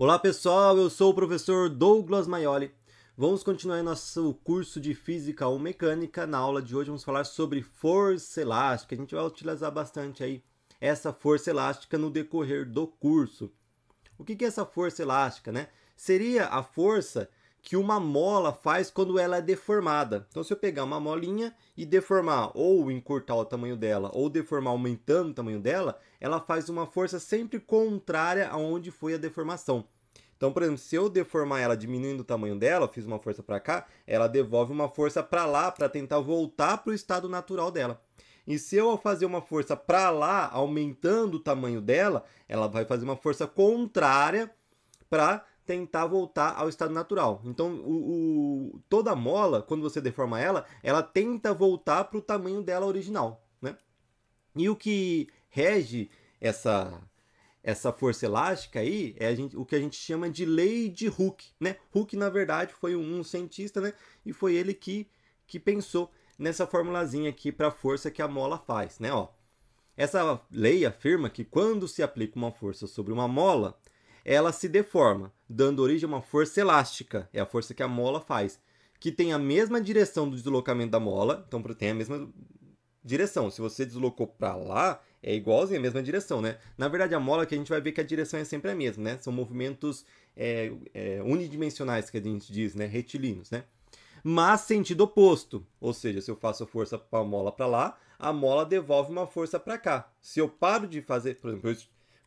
Olá pessoal, eu sou o professor Douglas Maioli. Vamos continuar nosso curso de Física ou Mecânica. Na aula de hoje vamos falar sobre força elástica. A gente vai utilizar bastante aí essa força elástica no decorrer do curso. O que é essa força elástica, né? Seria a força que uma mola faz quando ela é deformada. Então, se eu pegar uma molinha e deformar, ou encurtar o tamanho dela, ou deformar aumentando o tamanho dela, ela faz uma força sempre contrária aonde foi a deformação. Então, por exemplo, se eu deformar ela diminuindo o tamanho dela, eu fiz uma força para cá, ela devolve uma força para lá para tentar voltar para o estado natural dela. E se eu fazer uma força para lá, aumentando o tamanho dela, ela vai fazer uma força contrária para tentar voltar ao estado natural. Então, o, o, toda mola, quando você deforma ela, ela tenta voltar para o tamanho dela original. Né? E o que rege essa, essa força elástica aí é gente, o que a gente chama de lei de Hooke. Né? Hooke, na verdade, foi um cientista né? e foi ele que, que pensou nessa formulazinha aqui para a força que a mola faz. Né? Ó, essa lei afirma que quando se aplica uma força sobre uma mola, ela se deforma, dando origem a uma força elástica, é a força que a mola faz, que tem a mesma direção do deslocamento da mola, então tem a mesma direção. Se você deslocou para lá, é igualzinho a mesma direção, né? Na verdade, a mola que a gente vai ver que a direção é sempre a mesma, né? São movimentos é, é, unidimensionais que a gente diz, né? Retilíneos, né? Mas sentido oposto, ou seja, se eu faço força para a mola para lá, a mola devolve uma força para cá. Se eu paro de fazer, por exemplo, eu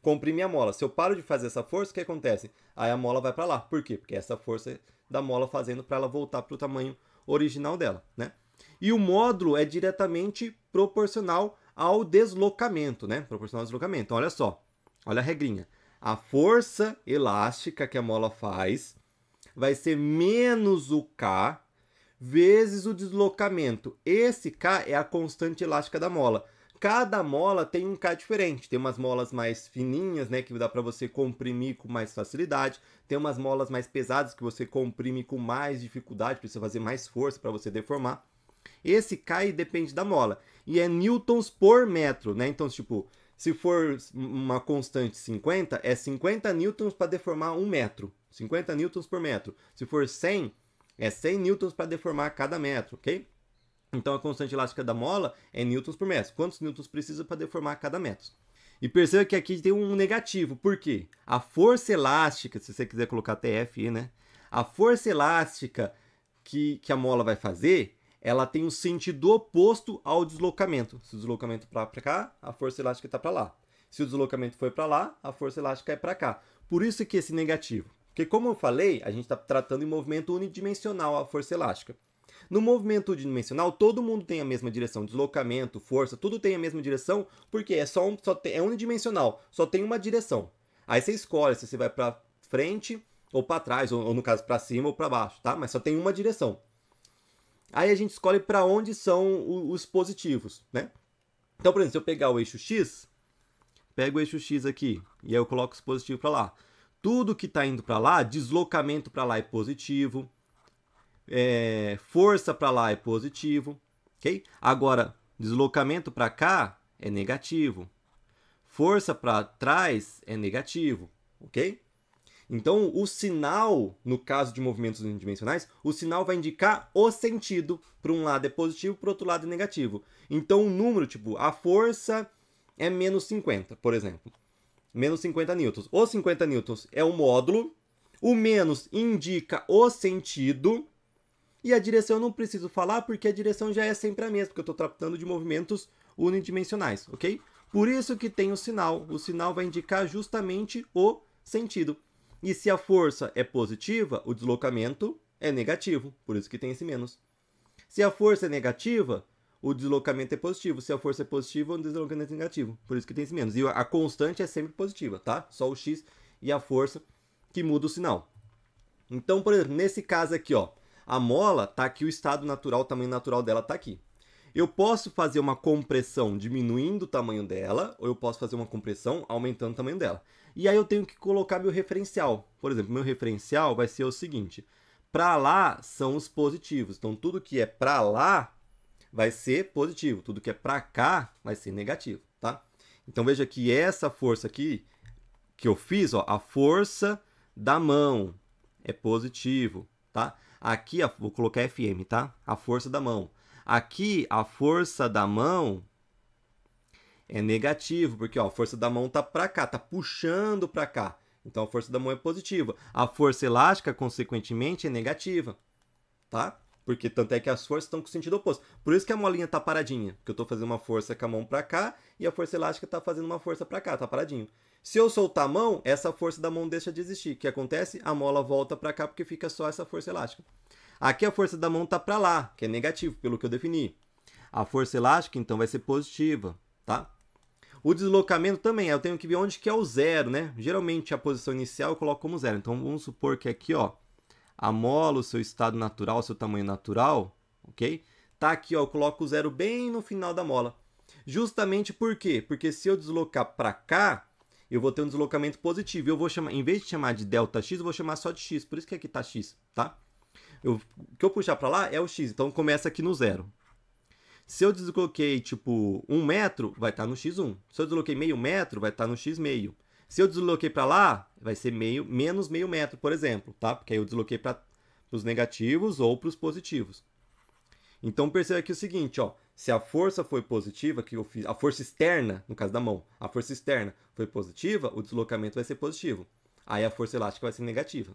comprimi a mola. Se eu paro de fazer essa força, o que acontece? Aí a mola vai para lá. Por quê? Porque essa força da mola fazendo para ela voltar para o tamanho original dela, né? E o módulo é diretamente proporcional ao deslocamento, né? Proporcional ao deslocamento. Então, olha só, olha a regrinha. A força elástica que a mola faz vai ser menos o K vezes o deslocamento. Esse K é a constante elástica da mola. Cada mola tem um K diferente. Tem umas molas mais fininhas, né, que dá para você comprimir com mais facilidade. Tem umas molas mais pesadas que você comprime com mais dificuldade, precisa fazer mais força para você deformar. Esse K depende da mola. E é newtons por metro, né? Então, tipo, se for uma constante 50, é 50 newtons para deformar um metro. 50 newtons por metro. Se for 100, é 100 newtons para deformar cada metro, ok? Então a constante elástica da mola é newtons por metro. Quantos newtons precisa para deformar cada metro? E perceba que aqui tem um negativo. Por quê? A força elástica, se você quiser colocar TF, né? A força elástica que, que a mola vai fazer, ela tem um sentido oposto ao deslocamento. Se o deslocamento para cá, a força elástica está para lá. Se o deslocamento foi para lá, a força elástica é para cá. Por isso que esse negativo. Porque como eu falei, a gente está tratando em movimento unidimensional a força elástica. No movimento dimensional, todo mundo tem a mesma direção, deslocamento, força, tudo tem a mesma direção, porque é só, um, só tem, é unidimensional, só tem uma direção. Aí você escolhe se você vai para frente ou para trás, ou, ou no caso para cima ou para baixo, tá? Mas só tem uma direção. Aí a gente escolhe para onde são os positivos, né? Então, por exemplo, se eu pegar o eixo x, pego o eixo x aqui e aí eu coloco os positivos para lá. Tudo que está indo para lá, deslocamento para lá é positivo, é, força para lá é positivo, ok? Agora, deslocamento para cá é negativo. Força para trás é negativo, ok? Então, o sinal, no caso de movimentos unidimensionais, o sinal vai indicar o sentido. Para um lado é positivo, para o outro lado é negativo. Então, um número, tipo, a força é menos 50, por exemplo. Menos 50 newtons. O 50 newtons é o módulo. O menos indica o sentido. E a direção eu não preciso falar porque a direção já é sempre a mesma, porque eu estou tratando de movimentos unidimensionais, ok? Por isso que tem o sinal. O sinal vai indicar justamente o sentido. E se a força é positiva, o deslocamento é negativo, por isso que tem esse menos. Se a força é negativa, o deslocamento é positivo. Se a força é positiva, o deslocamento é negativo. Por isso que tem esse menos. E a constante é sempre positiva, tá? Só o x e a força que muda o sinal. Então, por exemplo, nesse caso aqui, ó, a mola está aqui, o estado natural, o tamanho natural dela está aqui. Eu posso fazer uma compressão diminuindo o tamanho dela, ou eu posso fazer uma compressão aumentando o tamanho dela. E aí eu tenho que colocar meu referencial. Por exemplo, meu referencial vai ser o seguinte: para lá são os positivos. Então tudo que é para lá vai ser positivo, tudo que é para cá vai ser negativo, tá? Então veja que essa força aqui que eu fiz, ó, a força da mão é positivo, tá? Aqui, vou colocar FM, tá? A força da mão. Aqui, a força da mão é negativo, porque ó, a força da mão tá para cá, tá puxando para cá. Então a força da mão é positiva. A força elástica, consequentemente, é negativa, tá? Porque tanto é que as forças estão com o sentido oposto. Por isso que a molinha tá paradinha. Porque eu tô fazendo uma força com a mão para cá e a força elástica tá fazendo uma força para cá, tá paradinho. Se eu soltar a mão, essa força da mão deixa de existir. O que acontece? A mola volta para cá porque fica só essa força elástica. Aqui a força da mão tá para lá, que é negativo, pelo que eu defini. A força elástica, então, vai ser positiva, tá? O deslocamento também, eu tenho que ver onde que é o zero, né? Geralmente a posição inicial eu coloco como zero. Então vamos supor que aqui, ó, a mola, o seu estado natural, o seu tamanho natural, ok? Tá aqui, ó, eu coloco o zero bem no final da mola. Justamente por quê? Porque se eu deslocar para cá, eu vou ter um deslocamento positivo. Eu vou chamar, em vez de chamar de delta x, eu vou chamar só de x. Por isso que aqui tá x, tá? Eu, o que eu puxar para lá é o x, então começa aqui no zero. Se eu desloquei, tipo, um metro, vai estar tá no x1. Se eu desloquei meio metro, vai estar tá no x meio. Se eu desloquei para lá, vai ser meio, menos meio metro, por exemplo, tá? Porque aí eu desloquei para os negativos ou para os positivos. Então perceba aqui o seguinte, ó, se a força foi positiva, que eu fiz, a força externa, no caso da mão, a força externa foi positiva, o deslocamento vai ser positivo. Aí a força elástica vai ser negativa.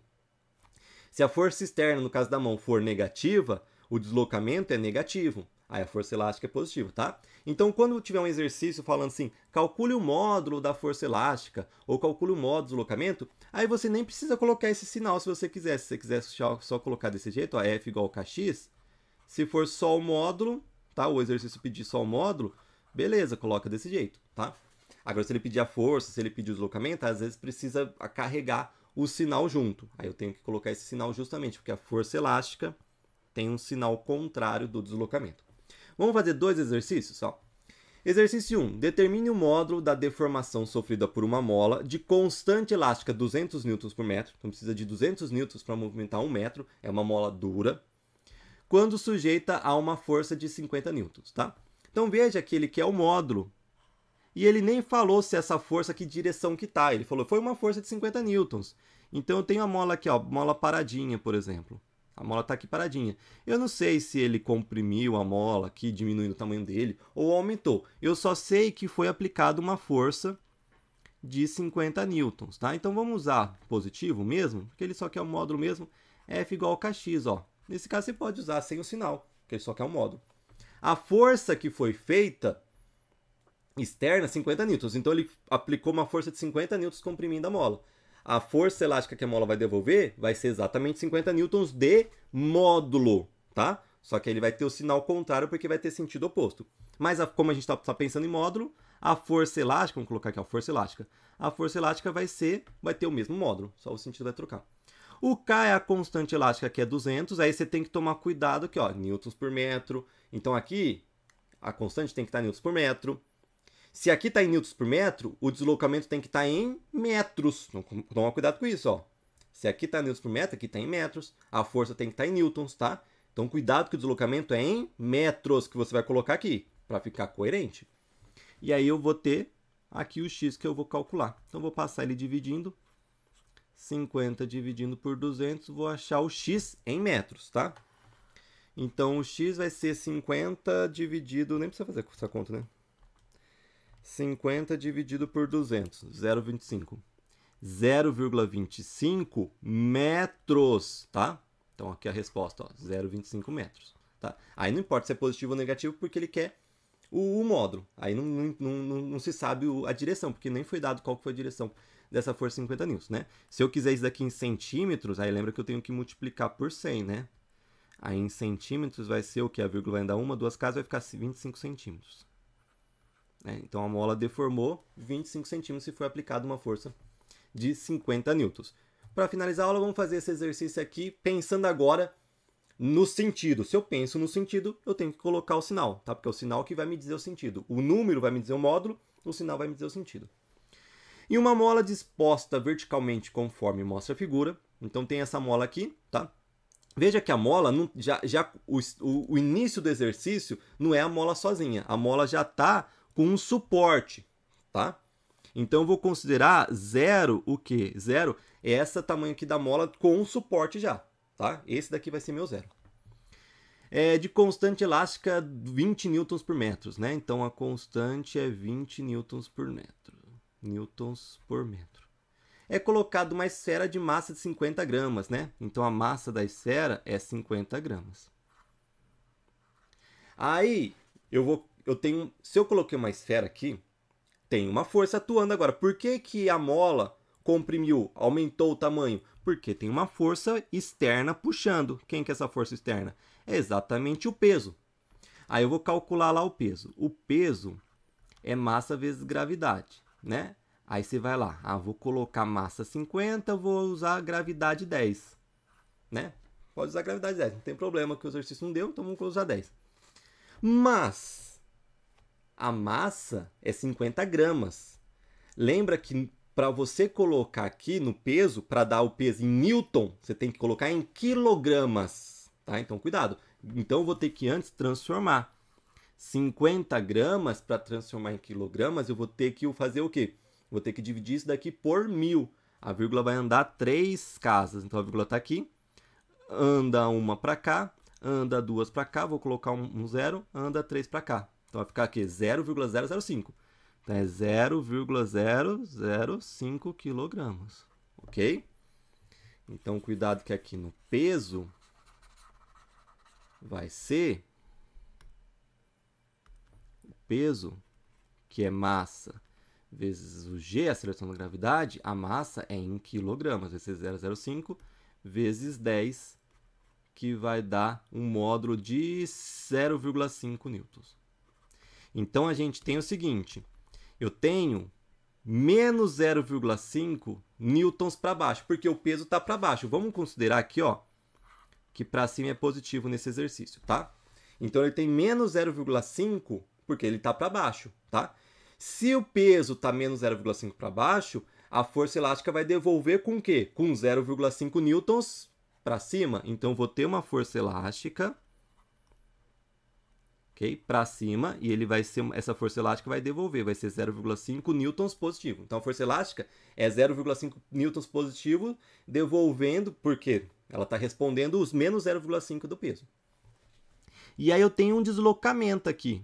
Se a força externa, no caso da mão, for negativa, o deslocamento é negativo. Aí a força elástica é positivo, tá? Então, quando tiver um exercício falando assim, calcule o módulo da força elástica ou calcule o módulo do deslocamento, aí você nem precisa colocar esse sinal se você quiser. Se você quiser só colocar desse jeito, ó, F igual kx, se for só o módulo, tá? O exercício pedir só o módulo, beleza, coloca desse jeito, tá? Agora, se ele pedir a força, se ele pedir o deslocamento, às vezes precisa carregar o sinal junto. Aí eu tenho que colocar esse sinal justamente, porque a força elástica tem um sinal contrário do deslocamento. Vamos fazer dois exercícios só. Exercício 1. Determine o módulo da deformação sofrida por uma mola de constante elástica 200 N por metro. Então precisa de 200 N para movimentar um metro. É uma mola dura. Quando sujeita a uma força de 50 N. Tá? Então veja que ele quer o módulo. E ele nem falou se é essa força, que direção que tá. Ele falou, foi uma força de 50 newtons. Então eu tenho a mola aqui, ó, mola paradinha, por exemplo. A mola está aqui paradinha. Eu não sei se ele comprimiu a mola aqui, diminuindo o tamanho dele, ou aumentou. Eu só sei que foi aplicada uma força de 50 newtons, tá? Então vamos usar positivo mesmo, porque ele só quer o um módulo mesmo, F igual a kx, ó. Nesse caso você pode usar sem o sinal, porque ele só quer o um módulo. A força que foi feita externa, 50 newtons. Então ele aplicou uma força de 50 newtons comprimindo a mola a força elástica que a mola vai devolver vai ser exatamente 50 newtons de módulo, tá? Só que ele vai ter o sinal contrário porque vai ter sentido oposto. Mas a, como a gente está tá pensando em módulo, a força elástica, vamos colocar aqui a força elástica, a força elástica vai ser, vai ter o mesmo módulo, só o sentido vai trocar. O K é a constante elástica que é 200, aí você tem que tomar cuidado aqui, ó, newtons por metro. Então aqui, a constante tem que estar newtons por metro. Se aqui está em newtons por metro, o deslocamento tem que estar tá em metros. Então, toma cuidado com isso, ó. Se aqui está em newtons por metro, aqui está em metros. A força tem que estar tá em newtons, tá? Então, cuidado que o deslocamento é em metros que você vai colocar aqui, para ficar coerente. E aí eu vou ter aqui o x que eu vou calcular. Então, vou passar ele dividindo. 50 dividindo por 200, vou achar o x em metros, tá? Então, o x vai ser 50 dividido... Nem precisa fazer essa conta, né? 50 dividido por 200, 0,25. 0,25 metros, tá? Então aqui a resposta, 0,25 metros. Tá? Aí não importa se é positivo ou negativo, porque ele quer o, o módulo. Aí não, não, não, não, se sabe a direção, porque nem foi dado qual foi a direção dessa força 50 newtons, né? Se eu quiser isso daqui em centímetros, aí lembra que eu tenho que multiplicar por 100, né? Aí em centímetros vai ser o que? A vírgula vai dar uma, duas casas, vai ficar 25 centímetros. Né? Então a mola deformou 25 centímetros e foi aplicada uma força de 50 newtons. Para finalizar a aula, vamos fazer esse exercício aqui pensando agora no sentido. Se eu penso no sentido, eu tenho que colocar o sinal, tá? Porque é o sinal que vai me dizer o sentido. O número vai me dizer o módulo, o sinal vai me dizer o sentido. E uma mola disposta verticalmente conforme mostra a figura. Então tem essa mola aqui, tá? Veja que a mola, já, já o, o início do exercício não é a mola sozinha. A mola já está com um suporte, tá? Então eu vou considerar zero o quê? Zero é essa tamanho aqui da mola com um suporte já, tá? Esse daqui vai ser meu zero. É de constante elástica 20 N por metro, né? Então a constante é 20 N por metro. Newtons por metro. É colocado uma esfera de massa de 50 gramas, né? Então a massa da esfera é 50 gramas. Aí eu vou eu tenho. Se eu coloquei uma esfera aqui, tem uma força atuando agora. Por que, que a mola comprimiu, aumentou o tamanho? Porque tem uma força externa puxando. Quem que é essa força externa? É exatamente o peso. Aí eu vou calcular lá o peso. O peso é massa vezes gravidade, né? Aí você vai lá, ah, vou colocar massa 50, vou usar gravidade 10, né? Pode usar gravidade 10, não tem problema que o exercício não deu, então vamos usar 10. Mas a massa é 50 gramas. Lembra que para você colocar aqui no peso, para dar o peso em newton, você tem que colocar em quilogramas. Tá? Então, cuidado. Então, eu vou ter que antes transformar. 50 gramas, para transformar em quilogramas, eu vou ter que fazer o quê? Vou ter que dividir isso daqui por mil. A vírgula vai andar três casas. Então, a vírgula está aqui. Anda uma para cá, anda duas para cá. Vou colocar um zero, anda três para cá. Então vai ficar aqui 0,005. Então é 0,005 quilogramas, ok? Então cuidado que aqui no peso vai ser o peso, que é massa, vezes o G, a seleção da gravidade, a massa é em quilogramas, vai ser 0,05 vezes 10, que vai dar um módulo de 0,5 newtons. Então a gente tem o seguinte: eu tenho menos 0,5 newtons para baixo, porque o peso está para baixo. Vamos considerar aqui, ó, que para cima é positivo nesse exercício, tá? Então ele tem menos 0,5 porque ele está para baixo, tá? Se o peso está menos 0,5 para baixo, a força elástica vai devolver com o quê? Com 0,5 newtons para cima. Então vou ter uma força elástica ok? Para cima e ele vai ser essa força elástica vai devolver, vai ser 0,5 newtons positivo. Então a força elástica é 0,5 newtons positivo devolvendo porque ela está respondendo os menos 0,5 do peso. E aí eu tenho um deslocamento aqui,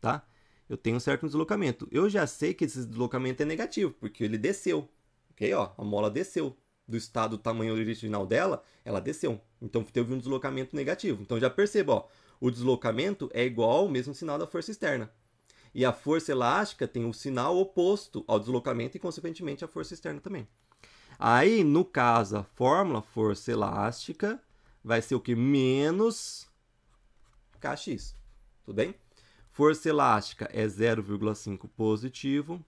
tá? Eu tenho um certo deslocamento. Eu já sei que esse deslocamento é negativo porque ele desceu, ok? Ó, a mola desceu do estado do tamanho original dela, ela desceu. Então teve um deslocamento negativo. Então já perceba, ó, o deslocamento é igual ao mesmo sinal da força externa. E a força elástica tem o um sinal oposto ao deslocamento e, consequentemente, a força externa também. Aí, no caso, a fórmula força elástica vai ser o que? Menos Kx. Tudo bem? Força elástica é 0,5 positivo.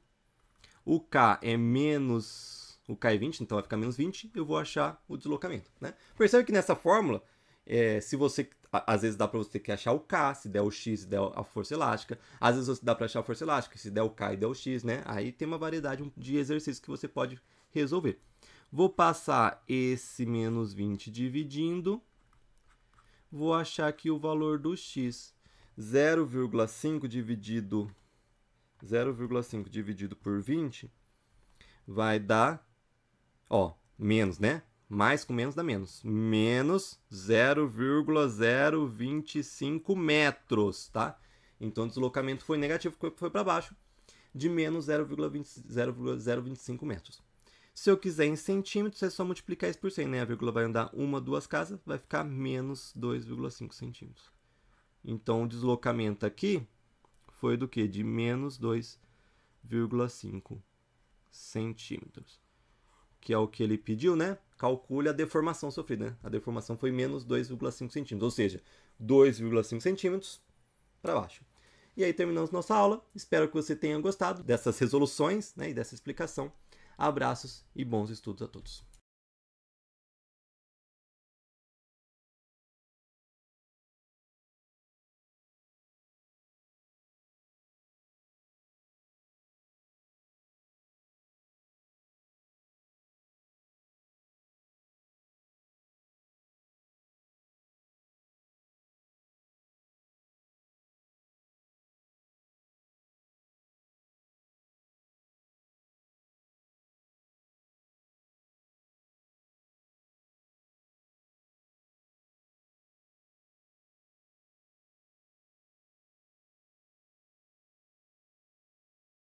O K é menos o é 20, então vai ficar menos 20, eu vou achar o deslocamento. Né? Percebe que nessa fórmula, é, se você. às vezes dá para você ter que achar o K, se der o X, se der a força elástica. Às vezes você dá para achar a força elástica, se der o K e der o X, né? Aí tem uma variedade de exercícios que você pode resolver. Vou passar esse menos 20 dividindo. Vou achar aqui o valor do X. 0,5 dividido 0,5 dividido por 20 vai dar Ó, menos, né? Mais com menos dá menos. Menos 0,025 metros, tá? Então o deslocamento foi negativo, foi para baixo, de menos 0,025 metros. Se eu quiser em centímetros, é só multiplicar isso por 100, né? A vírgula vai andar uma, duas casas, vai ficar menos 2,5 centímetros. Então, o deslocamento aqui foi do que? De menos 2,5 centímetros que é o que ele pediu, né? Calcule a deformação sofrida, né? A deformação foi menos 2,5 centímetros, ou seja, 2,5 centímetros para baixo. E aí terminamos nossa aula. Espero que você tenha gostado dessas resoluções né, e dessa explicação. Abraços e bons estudos a todos.